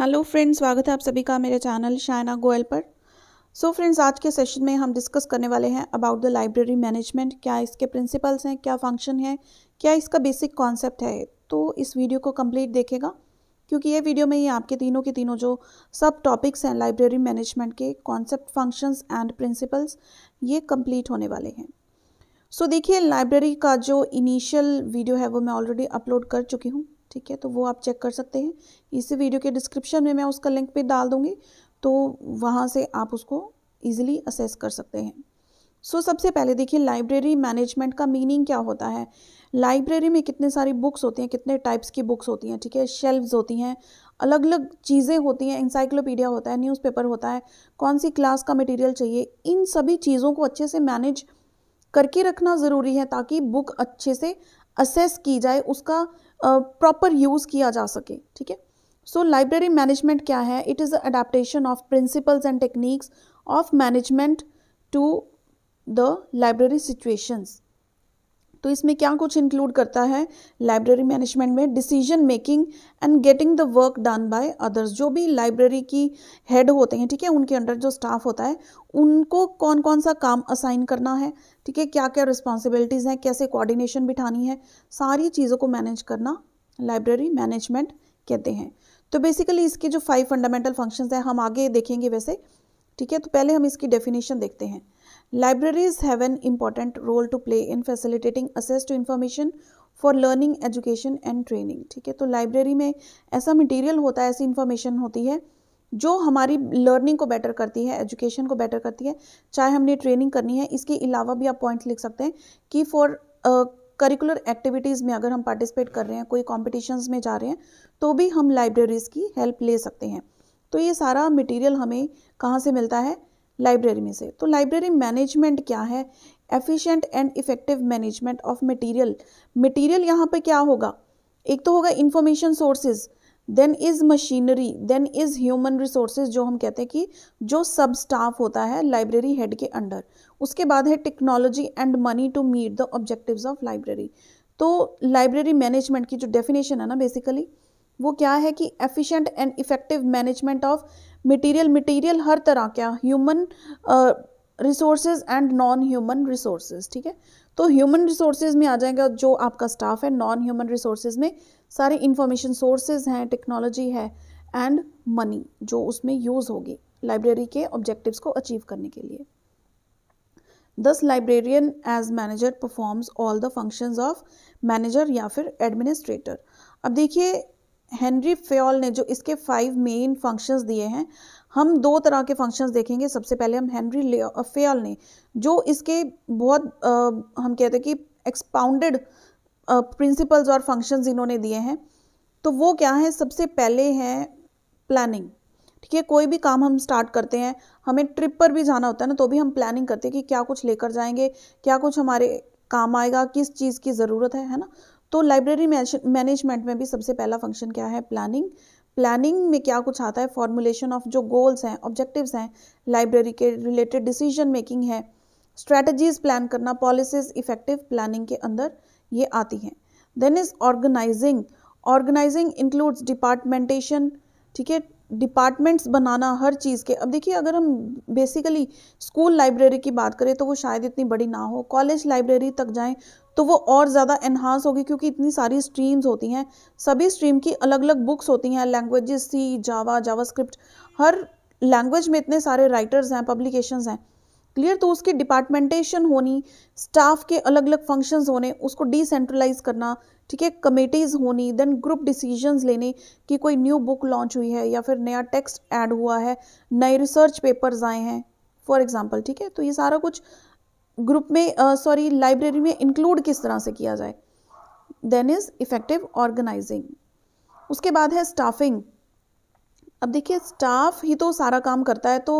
Hello friends स्वागत है आप सभी का मेरे चैनल शाइना गोयल पर सो so फ्रेंड्स आज के सेशन में हम डिस्कस करने वाले हैं अबाउट द लाइब्रेरी मैनेजमेंट क्या इसके प्रिंसिपल्स हैं क्या फंक्शन है क्या इसका बेसिक कॉन्सेप्ट है तो इस वीडियो को कंप्लीट देखेगा क्योंकि ये वीडियो में ही आपके तीनों के तीनों जो सब टॉपिक्स हैं लाइब्रेरी मैनेजमेंट के कॉन्सेप्ट फंक्शंस एंड प्रिंसिपल्स ये कंप्लीट होने वाले हैं सो so देखिए लाइब्रेरी का जो इनिशियल वीडियो है वो मैं ऑलरेडी अपलोड कर चुकी हूँ ठीक है तो वो आप चेक कर सकते हैं इसी वीडियो के डिस्क्रिप्शन में मैं उसका लिंक भी डाल दूँगी तो वहाँ से आप उसको ईजिली असेस कर सकते हैं सो so, सबसे पहले देखिए लाइब्रेरी मैनेजमेंट का मीनिंग क्या होता है लाइब्रेरी में कितने सारी बुक्स होती हैं कितने टाइप्स की बुक्स होती हैं ठीक है शेल्व्स होती हैं अलग अलग चीज़ें होती हैं इंसाइक्लोपीडिया होता है न्यूज़पेपर होता है कौन सी क्लास का मटेरियल चाहिए इन सभी चीज़ों को अच्छे से मैनेज करके रखना ज़रूरी है ताकि बुक अच्छे से असेस की जाए उसका प्रॉपर यूज़ किया जा सके ठीक है सो लाइब्रेरी मैनेजमेंट क्या है it is adaptation of principles and techniques of management to the library situations तो इसमें क्या कुछ इंक्लूड करता है लाइब्रेरी मैनेजमेंट में decision making and getting the work done by others जो भी लाइब्रेरी की हेड होते हैं ठीक है उनके अंडर जो स्टाफ होता है उनको कौन कौन सा काम असाइन करना है ठीक है क्या क्या रिस्पॉन्सिबिलिटीज़ हैं कैसे कोऑर्डिनेशन बिठानी है सारी चीज़ों को मैनेज करना लाइब्रेरी मैनेजमेंट कहते हैं तो बेसिकली इसके जो फाइव फंडामेंटल फंक्शंस हैं हम आगे देखेंगे वैसे ठीक है तो पहले हम इसकी डेफिनेशन देखते हैं libraries have an important role to play in facilitating access to information for learning education and training ठीक है तो लाइब्रेरी में ऐसा मटीरियल होता है ऐसी इन्फॉर्मेशन होती है जो हमारी लर्निंग को बेटर करती है एजुकेशन को बेटर करती है चाहे हमने ट्रेनिंग करनी है इसके अलावा भी आप पॉइंट लिख सकते हैं कि फॉर करिकुलर एक्टिविटीज़ में अगर हम पार्टिसिपेट कर रहे हैं कोई कॉम्पिटिशन्स में जा रहे हैं तो भी हम लाइब्रेरीज़ की हेल्प ले सकते हैं तो ये सारा मटेरियल हमें कहाँ से मिलता है लाइब्रेरी में से तो लाइब्रेरी मैनेजमेंट क्या है efficient and effective management of material material यहाँ पे क्या होगा एक तो होगा information sources then is machinery then is human resources जो हम कहते हैं कि जो सब स्टाफ होता है लाइब्रेरी हेड के अंडर उसके बाद है technology and money to meet the objective of library तो लाइब्रेरी मैनेजमेंट की जो डेफिनेशन है ना बेसिकली वो क्या है कि efficient and effective management of material material हर तरह क्या human resources and non human resources ठीक है तो ह्यूमन रिसोर्सेज में आ जाएगा जो आपका स्टाफ है नॉन ह्यूमन रिसोर्सेज में सारे इंफॉर्मेशन सोर्सेज हैं टेक्नोलॉजी है एंड मनी जो उसमें यूज़ होगी लाइब्रेरी के ऑब्जेक्टिव्स को अचीव करने के लिए दस librarian as manager performs all the functions of manager या फिर एडमिनिस्ट्रेटर अब देखिए हेनरी फ्योल ने जो इसके फाइव मेन फंक्शंस दिए हैं हम दो तरह के फंक्शंस देखेंगे सबसे पहले हम हेनरी फेयल ने जो इसके बहुत आ, हम कहते हैं कि एक्सपाउंडेड प्रिंसिपल्स और फंक्शंस इन्होंने दिए हैं तो वो क्या है सबसे पहले है प्लानिंग ठीक है कोई भी काम हम स्टार्ट करते हैं हमें ट्रिप पर भी जाना होता है ना तो भी हम प्लानिंग करते हैं कि क्या कुछ लेकर जाएंगे क्या कुछ हमारे काम आएगा किस चीज़ की ज़रूरत है है ना तो लाइब्रेरी मैनेजमेंट में भी सबसे पहला फंक्शन क्या है प्लानिंग प्लानिंग में क्या कुछ आता है फॉर्मुलेशन ऑफ जो गोल्स हैं ऑब्जेक्टिव्स हैं लाइब्रेरी के रिलेटेड डिसीजन मेकिंग है स्ट्रेटजीज प्लान करना पॉलिसीज इफेक्टिव प्लानिंग के अंदर ये आती हैं then is organizing organizing includes departmentation ठीक है डिपार्टमेंट्स बनाना हर चीज़ के अब देखिए अगर हम बेसिकली स्कूल लाइब्रेरी की बात करें तो वो शायद इतनी बड़ी ना हो कॉलेज लाइब्रेरी तक जाएं तो वो और ज़्यादा एनहांस होगी क्योंकि इतनी सारी स्ट्रीम्स होती हैं सभी स्ट्रीम की अलग अलग बुक्स होती हैं languages C Java JavaScript हर लैंग्वेज में इतने सारे राइटर्स हैं पब्लिकेशंस हैं क्लियर तो उसकी डिपार्टमेंटेशन होनी स्टाफ के अलग अलग फंक्शंस होने उसको डिसेंट्रलाइज करना ठीक है कमेटीज़ होनी देन ग्रुप डिसीजंस लेने कि कोई न्यू बुक लॉन्च हुई है या फिर नया टेक्स्ट ऐड हुआ है नए रिसर्च पेपर्स आए हैं फॉर एग्जांपल ठीक है तो ये सारा कुछ ग्रुप में सॉरी uh, लाइब्रेरी में इंक्लूड किस तरह से किया जाए देन इज़ इफेक्टिव ऑर्गेनाइजिंग उसके बाद है स्टाफिंग अब देखिए स्टाफ ही तो सारा काम करता है तो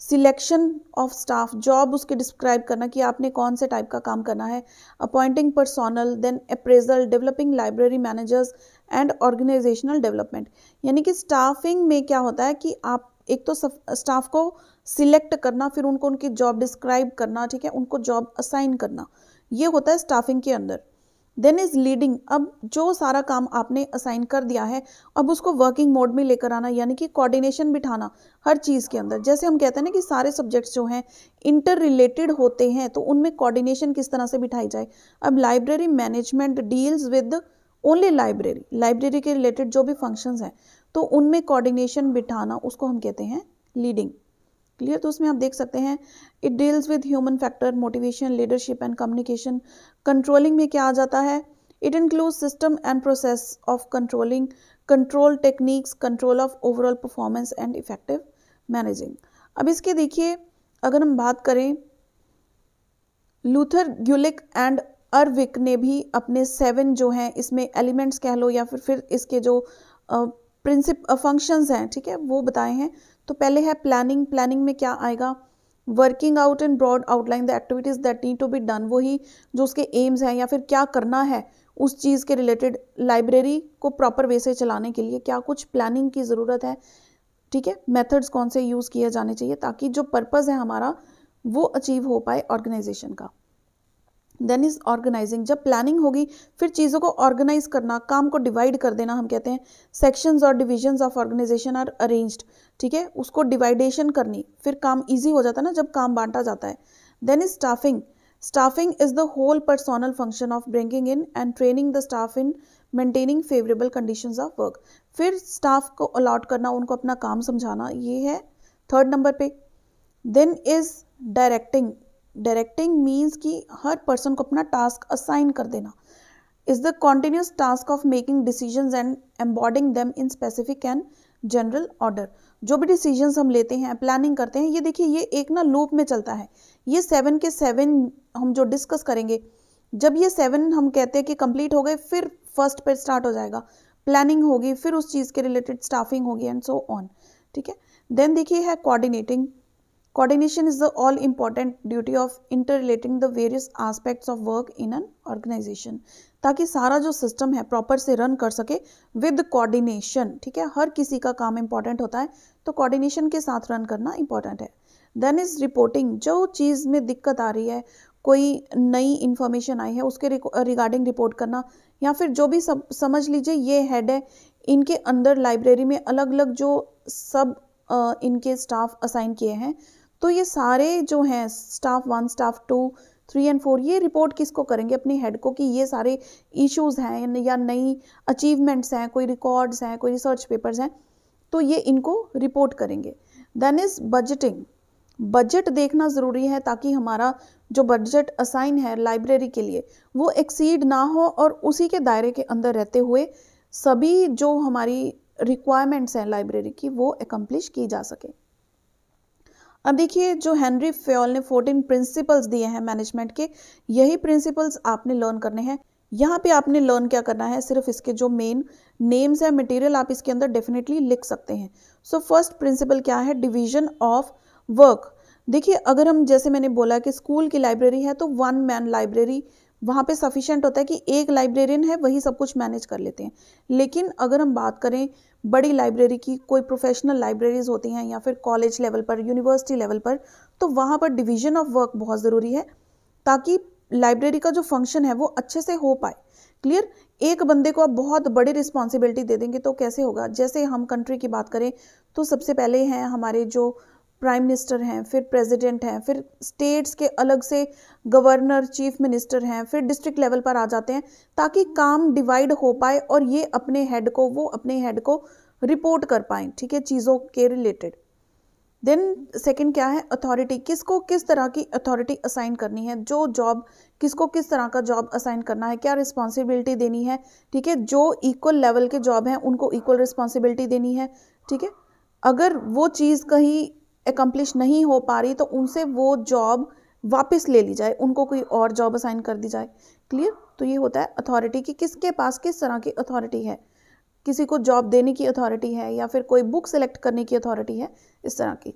सिलेक्शन ऑफ स्टाफ जॉब उसके डिस्क्राइब करना कि आपने कौन से टाइप का काम करना है appointing personnel then appraisal developing library managers and organizational development यानी कि स्टाफिंग में क्या होता है कि आप एक तो स्टाफ को सिलेक्ट करना फिर उनको उनकी जॉब डिस्क्राइब करना ठीक है उनको जॉब असाइन करना ये होता है स्टाफिंग के अंदर देन इज़ लीडिंग अब जो सारा काम आपने असाइन कर दिया है अब उसको वर्किंग मोड में लेकर आना यानी कि कोऑर्डिनेशन बिठाना हर चीज़ के अंदर जैसे हम कहते हैं ना कि सारे सब्जेक्ट्स जो हैं इंटर रिलेटेड होते हैं तो उनमें कोऑर्डिनेशन किस तरह से बिठाई जाए अब library management deals with only library library के रिलेटेड जो भी फंक्शंस हैं तो उनमें कोऑर्डिनेशन बिठाना उसको हम कहते हैं लीडिंग क्लियर तो उसमें आप देख सकते हैं it deals with human factor motivation leadership and communication controlling में क्या आ जाता है it include system and process of controlling control techniques control of overall performance and effective managing अब इसके देखिए अगर हम बात करें लूथर ग्यूलिक एंड अरविक ने भी अपने सेवन जो हैं इसमें एलिमेंट्स कह लो या फिर फिर इसके जो प्रिंसिप फंक्शंस हैं ठीक है वो बताए हैं तो पहले है प्लानिंग प्लानिंग में क्या आएगा working out and broad outline the activities that need to be done वही जो उसके एम्स हैं या फिर क्या करना है उस चीज़ के रिलेटेड लाइब्रेरी को प्रॉपर वे से चलाने के लिए क्या कुछ प्लानिंग की ज़रूरत है ठीक है मेथड्स कौन से यूज़ किए जाने चाहिए ताकि जो पर्पज़ है हमारा वो अचीव हो पाए ऑर्गेनाइजेशन का देन इज़ ऑर्गेनाइजिंग जब प्लानिंग होगी फिर चीज़ों को ऑर्गेनाइज करना काम को डिवाइड कर देना हम कहते हैं सेक्शंस और divisions of organization are arranged ठीक है उसको डिवाइडेशन करनी फिर काम ईजी हो जाता है ना जब काम बांटा जाता है then is staffing staffing is the whole personnel function of bringing in and training the staff in maintaining favourable condition of work फिर स्टाफ को अलॉट करना उनको अपना काम समझाना ये है थर्ड नंबर पे then is directing directing means कि हर पर्सन को अपना टास्क असाइन कर देना is the continuous task of making decision and embodying them in specific and general order जो भी डिसीजन हम लेते हैं प्लानिंग करते हैं ये देखिए ये एक ना लूप में चलता है ये सेवन के सेवन हम जो डिस्कस करेंगे जब ये सेवन हम कहते हैं कि कंप्लीट हो गए फिर फर्स्ट पे स्टार्ट हो जाएगा प्लानिंग होगी फिर उस चीज़ के रिलेटेड स्टाफिंग होगी एंड सो ऑन ठीक है देन देखिए है coordinating Coordination is the all important duty of interrelating the various aspects of work in an organization. ताकि सारा जो सिस्टम है प्रॉपर से रन कर सके विद कोऑर्डिनेशन ठीक है हर किसी का काम इंपॉर्टेंट होता है तो कोऑर्डिनेशन के साथ रन करना इंपॉर्टेंट है देन इज रिपोर्टिंग जो चीज़ में दिक्कत आ रही है कोई नई इंफॉर्मेशन आई है उसके रिगार्डिंग रिपोर्ट करना या फिर जो भी सब समझ लीजिए ये हेड है इनके अंदर लाइब्रेरी में अलग अलग जो सब इनके स्टाफ असाइन किए हैं तो ये सारे जो हैं staff one staff two three and four ये रिपोर्ट किसको करेंगे अपने हेड को कि ये सारे इश्यूज़ हैं या नई अचीवमेंट्स हैं कोई रिकॉर्ड्स हैं कोई रिसर्च पेपर्स हैं तो ये इनको रिपोर्ट करेंगे देन इज़ बजटिंग बजट देखना ज़रूरी है ताकि हमारा जो बजट असाइन है लाइब्रेरी के लिए वो एक्सीड ना हो और उसी के दायरे के अंदर रहते हुए सभी जो हमारी रिक्वायरमेंट्स हैं लाइब्रेरी की वो एकम्प्लिश की जा सके अब देखिए जो हेनरी फ्योल ने 14 प्रिंसिपल्स दिए हैं मैनेजमेंट के यही प्रिंसिपल्स आपने लर्न करने हैं यहाँ पे आपने लर्न क्या करना है सिर्फ इसके जो मेन नेम्स है मटेरियल आप इसके अंदर डेफिनेटली लिख सकते हैं सो फर्स्ट प्रिंसिपल क्या है डिवीजन ऑफ वर्क देखिए अगर हम जैसे मैंने बोला कि स्कूल की लाइब्रेरी है तो वन मैन लाइब्रेरी वहाँ पे सफिशेंट होता है कि एक लाइब्रेरियन है वही सब कुछ मैनेज कर लेते हैं लेकिन अगर हम बात करें बड़ी लाइब्रेरी की कोई प्रोफेशनल लाइब्रेरीज़ होती हैं या फिर कॉलेज लेवल पर यूनिवर्सिटी लेवल पर तो वहाँ पर डिवीजन ऑफ वर्क बहुत ज़रूरी है ताकि लाइब्रेरी का जो फंक्शन है वो अच्छे से हो पाए क्लियर एक बंदे को आप बहुत बड़ी रिस्पॉन्सिबिलिटी दे देंगे तो कैसे होगा जैसे हम कंट्री की बात करें तो सबसे पहले हैं हमारे जो प्राइम मिनिस्टर हैं फिर प्रेसिडेंट हैं फिर स्टेट्स के अलग से गवर्नर चीफ मिनिस्टर हैं फिर डिस्ट्रिक्ट लेवल पर आ जाते हैं ताकि काम डिवाइड हो पाए और ये अपने हेड को वो अपने हेड को रिपोर्ट कर पाएँ ठीक है चीज़ों के रिलेटेड देन सेकेंड क्या है अथॉरिटी किसको किस तरह की अथॉरिटी असाइन करनी है जो जॉब किसको किस तरह का जॉब असाइन करना है क्या रिस्पॉन्सिबिलिटी देनी है ठीक है जो इक्वल लेवल के जॉब हैं उनको इक्वल रिस्पॉन्सिबिलिटी देनी है ठीक है अगर वो चीज़ कहीं एकम्प्लिश नहीं हो पा रही तो उनसे वो जॉब वापस ले ली जाए उनको कोई और जॉब असाइन कर दी जाए क्लियर तो ये होता है अथॉरिटी कि किसके पास किस तरह की अथॉरिटी है किसी को जॉब देने की अथॉरिटी है या फिर कोई बुक सेलेक्ट करने की अथॉरिटी है इस तरह की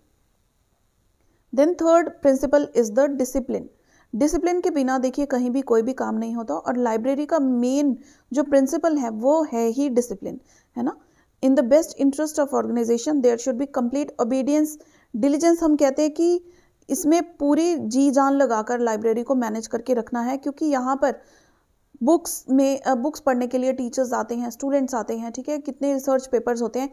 then third principle is the discipline discipline के बिना देखिए कहीं भी कोई भी काम नहीं होता और लाइब्रेरी का मेन जो प्रिंसिपल है वो है ही डिसिप्लिन है ना in the best interest of organization there should be complete obedience diligence हम कहते हैं कि इसमें पूरी जी जान लगाकर लाइब्रेरी को मैनेज करके रखना है क्योंकि यहाँ पर बुक्स में बुक्स पढ़ने के लिए टीचर्स आते हैं स्टूडेंट्स आते हैं ठीक है कितने रिसर्च पेपर्स होते हैं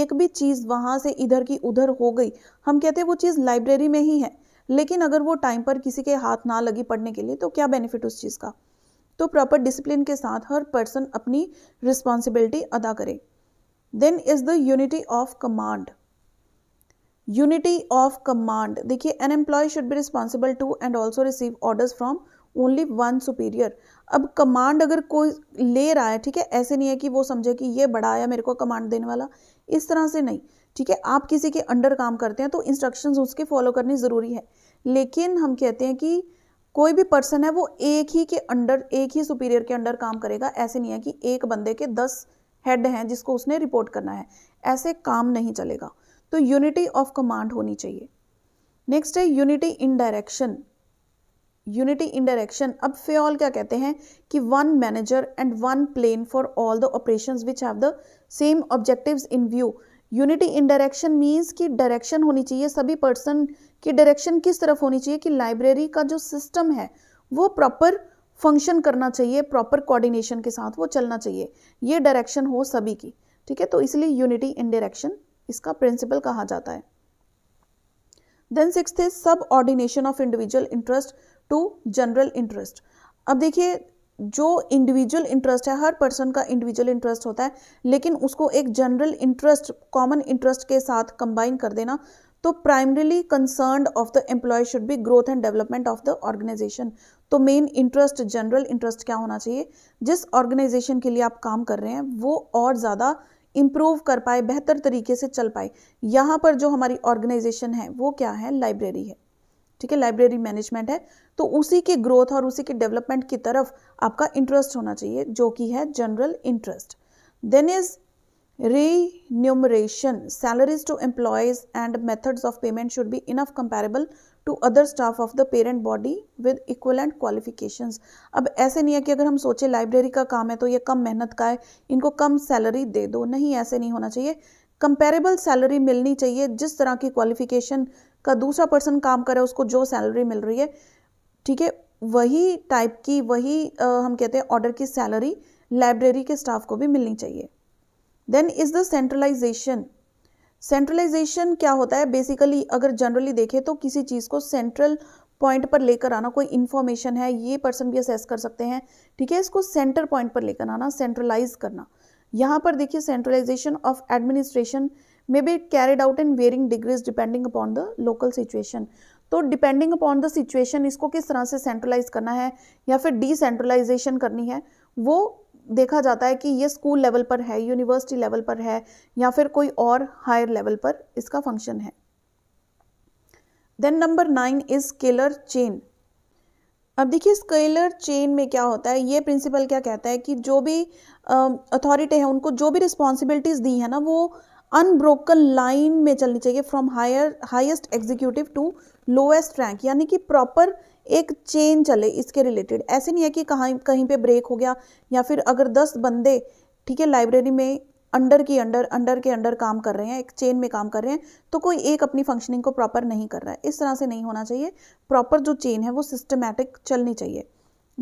एक भी चीज़ वहाँ से इधर की उधर हो गई हम कहते हैं वो चीज़ लाइब्रेरी में ही है लेकिन अगर वो टाइम पर किसी के हाथ ना लगी पढ़ने के लिए तो क्या बेनिफिट उस चीज़ का तो प्रॉपर डिसिप्लिन के साथ हर पर्सन अपनी रिस्पॉन्सिबिलिटी अदा करे then is the unity of command unity of command देखिए an employ should be responsible to and also receive orders from only one superior अब कमांड अगर कोई ले रहा है ठीक है ऐसे नहीं है कि वो समझे कि ये बड़ा आया मेरे को कमांड देने वाला इस तरह से नहीं ठीक है आप किसी के अंडर काम करते हैं तो इंस्ट्रक्शंस उसके फॉलो करनी ज़रूरी है लेकिन हम कहते हैं कि कोई भी पर्सन है वो एक ही के अंडर एक ही सुपीरियर के अंडर काम करेगा ऐसे नहीं है कि एक बंदे के दस हेड हैं जिसको उसने रिपोर्ट करना है ऐसे काम नहीं चलेगा तो यूनिटी ऑफ कमांड होनी चाहिए नेक्स्ट है unity in direction unity in direction अब फेऑल क्या कहते हैं कि one manager and one plan for all the operation which have the same objective in view unity in direction means कि direction होनी चाहिए सभी पर्सन की डायरेक्शन किस तरफ होनी चाहिए कि लाइब्रेरी का जो सिस्टम है वो प्रॉपर फंक्शन करना चाहिए प्रॉपर कोऑर्डिनेशन के साथ वो चलना चाहिए ये डायरेक्शन हो सभी की ठीक है तो इसलिए यूनिटी इन डायरेक्शन इसका प्रिंसिपल कहा जाता है then six is subordination of individual interest to general interest अब देखिए जो इंडिविजुअल इंटरेस्ट है हर पर्सन का इंडिविजुअल इंटरेस्ट होता है लेकिन उसको एक जनरल इंटरेस्ट कॉमन इंटरेस्ट के साथ कंबाइन कर देना तो primarily concern of the employ should be growth and development of the organization तो मेन इंटरेस्ट जनरल इंटरेस्ट क्या होना चाहिए जिस ऑर्गेनाइजेशन के लिए आप काम कर रहे हैं वो और ज़्यादा इम्प्रूव कर पाए बेहतर तरीके से चल पाए यहाँ पर जो हमारी ऑर्गेनाइजेशन है वो क्या है लाइब्रेरी है ठीक है लाइब्रेरी मैनेजमेंट है तो उसी के ग्रोथ और उसी के डेवलपमेंट की तरफ आपका इंटरेस्ट होना चाहिए जो कि है general interest then is remuneration salaries to employees and methods of payment should be enough comparable to other staff of the parent body with equivalent qualifications अब ऐसे नहीं है कि अगर हम सोचे लाइब्रेरी का काम है तो ये कम मेहनत का है इनको कम सैलरी दे दो नहीं ऐसे नहीं होना चाहिए कंपेरेबल सैलरी मिलनी चाहिए जिस तरह की क्वालिफिकेशन का दूसरा पर्सन काम करे उसको जो सैलरी मिल रही है ठीक है वही टाइप की वही आ, हम कहते हैं ऑर्डर की सैलरी लाइब्रेरी के स्टाफ को भी मिलनी चाहिए then is the centralization centralization क्या होता है बेसिकली अगर जनरली देखें तो किसी चीज़ को सेंट्रल पॉइंट पर लेकर आना कोई इन्फॉर्मेशन है ये पर्सन भी असेस कर सकते हैं ठीक है इसको सेंटर पॉइंट पर लेकर आना सेंट्रलाइज करना यहाँ पर देखिए centralization of administration may be carried out in varying degrees depending upon the local situation तो डिपेंडिंग अपॉन द सिचुएशन इसको किस तरह से सेंट्रलाइज करना है या फिर डिसेंट्रलाइजेशन करनी है वो देखा जाता है कि ये स्कूल लेवल पर है यूनिवर्सिटी लेवल पर है या फिर कोई और हायर लेवल पर इसका फंक्शन है then number nine is scalar chain अब देखिए स्केलर चेन में क्या होता है ये प्रिंसिपल क्या कहता है कि जो भी अथॉरिटी है उनको जो भी रिस्पॉन्सिबिलिटीज़ दी है ना वो अनब्रोकन लाइन में चलनी चाहिए from higher highest executive to lowest rank यानी कि प्रॉपर एक चेन चले इसके रिलेटेड ऐसे नहीं है कि कहाँ कहीं पे ब्रेक हो गया या फिर अगर दस बंदे ठीक है लाइब्रेरी में अंडर की अंडर अंडर के अंडर काम कर रहे हैं एक चेन में काम कर रहे हैं तो कोई एक अपनी फंक्शनिंग को प्रॉपर नहीं कर रहा है इस तरह से नहीं होना चाहिए प्रॉपर जो चेन है वो सिस्टमेटिक चलनी चाहिए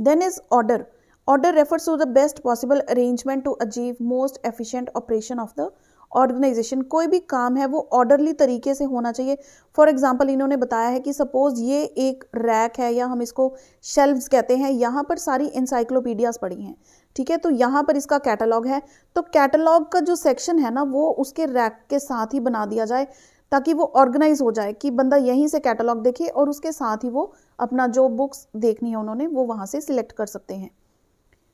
then is order order refers to the best possible arrangement to achieve most efficient operation of the organization कोई भी काम है वो ऑर्डरली तरीके से होना चाहिए फॉर एग्जाम्पल इन्होंने बताया है कि सपोज़ ये एक रैक है या हम इसको शेल्व्स कहते हैं यहाँ पर सारी इंसाइक्लोपीडियाज़ पड़ी हैं ठीक है तो यहाँ पर इसका कैटलॉग है तो कैटलॉग का जो सेक्शन है ना वो उसके रैक के साथ ही बना दिया जाए ताकि वो ऑर्गेनाइज हो जाए कि बंदा यहीं से कैटलॉग देखे और उसके साथ ही वो अपना जो बुक्स देखनी है उन्होंने वो वहाँ से सिलेक्ट कर सकते हैं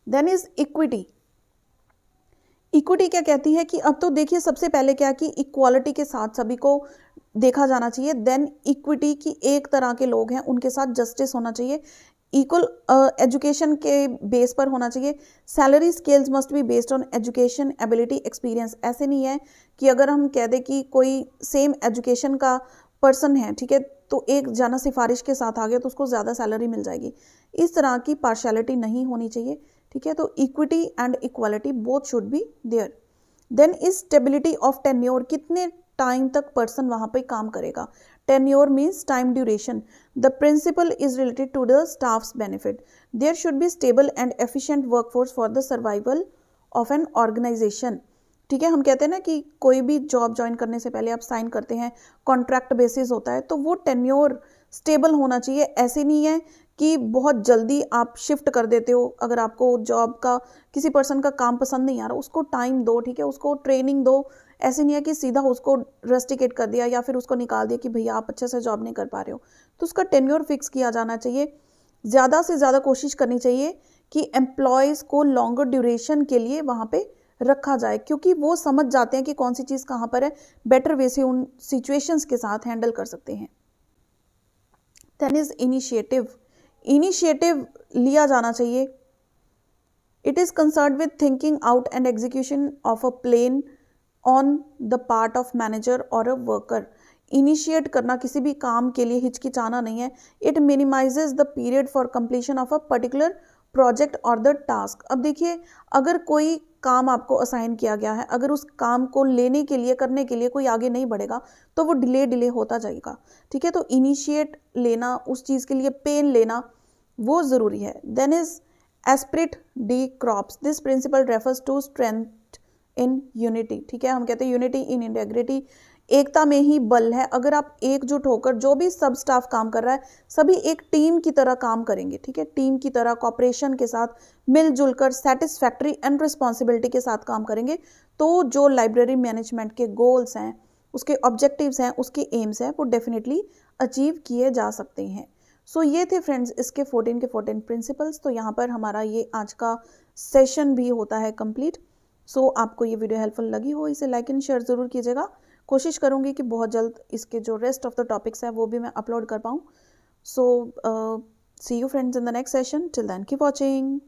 देन इज़ इक्विटी इक्विटी क्या कहती है कि अब तो देखिए सबसे पहले क्या कि इक्वालिटी के साथ सभी को देखा जाना चाहिए देन इक्विटी की एक तरह के लोग हैं उनके साथ जस्टिस होना चाहिए इक्वल एजुकेशन के बेस पर होना चाहिए salary scales must be based on education ability experience ऐसे नहीं है कि अगर हम कह दें कि कोई सेम एजुकेशन का पर्सन है ठीक है तो एक जाना सिफारिश के साथ आ गया तो उसको ज़्यादा सैलरी मिल जाएगी इस तरह की पार्शलिटी नहीं होनी चाहिए ठीक है तो equity and equality both should be there then is stability of ten कितने टाइम तक पर्सन वहां पे काम करेगा tenure means time duration the principle is related to the staff benefit there should be stable and efficient work for the survival of an organization ठीक है हम कहते हैं ना कि कोई भी जॉब ज्वाइन करने से पहले आप साइन करते हैं कॉन्ट्रैक्ट बेसिस होता है तो वो टेन्योर स्टेबल होना चाहिए ऐसे नहीं है कि बहुत जल्दी आप शिफ्ट कर देते हो अगर आपको जॉब का किसी पर्सन का काम पसंद नहीं आ रहा उसको टाइम दो ठीक है उसको ट्रेनिंग दो ऐसे नहीं है कि सीधा उसको रेस्टिकेट कर दिया या फिर उसको निकाल दिया कि भैया आप अच्छे से जॉब नहीं कर पा रहे हो तो उसका टेन्योर फिक्स किया जाना चाहिए ज़्यादा से ज़्यादा कोशिश करनी चाहिए कि एम्प्लॉयज़ को लॉन्गर ड्यूरेशन के लिए वहाँ पर रखा जाए क्योंकि वो समझ जाते हैं कि कौन सी चीज़ कहाँ पर है बेटर वे से उन सिचुएशंस के साथ हैंडल कर सकते हैं देन इज़ इनिशिएटिव इनिशिएटिव लिया जाना चाहिए it is concern with thinking out and execution of a plan on the part of manager और अ वर्कर इनिशिएट करना किसी भी काम के लिए हिचकिचाना नहीं है it minimizes the period for completion of a particular project और द टास्क अब देखिए अगर कोई काम आपको असाइन किया गया है अगर उस काम को लेने के लिए करने के लिए कोई आगे नहीं बढ़ेगा तो वो डिले डिले होता जाएगा ठीक है तो इनिशिएट लेना उस चीज़ के लिए पेन लेना वो ज़रूरी है then is esprit de corps this principle refers to strength in unity ठीक है हम कहते हैं यूनिटी इन इंटेग्रिटी एकता में ही बल है अगर आप एकजुट होकर जो भी सब स्टाफ काम कर रहा है सभी एक टीम की तरह काम करेंगे ठीक है टीम की तरह कॉपरेशन के साथ मिलजुल कर सेटिस्फैक्ट्री एंड रिस्पॉन्सिबिलिटी के साथ काम करेंगे तो जो लाइब्रेरी मैनेजमेंट के गोल्स हैं उसके ऑब्जेक्टिव्स हैं उसके एम्स हैं वो डेफिनेटली अचीव किए जा सकते हैं सो so, ये थे फ्रेंड्स इसके 14 के 14 प्रिंसिपल्स तो यहाँ पर हमारा ये आज का सेशन भी होता है कंप्लीट सो so, आपको ये वीडियो हेल्पफुल लगी हो इसे लाइक एंड शेयर ज़रूर कीजिएगा कोशिश करूँगी कि बहुत जल्द इसके जो रेस्ट ऑफ द टॉपिक्स हैं वो भी मैं अपलोड कर पाऊँ so see you friends in the next session till then keep watching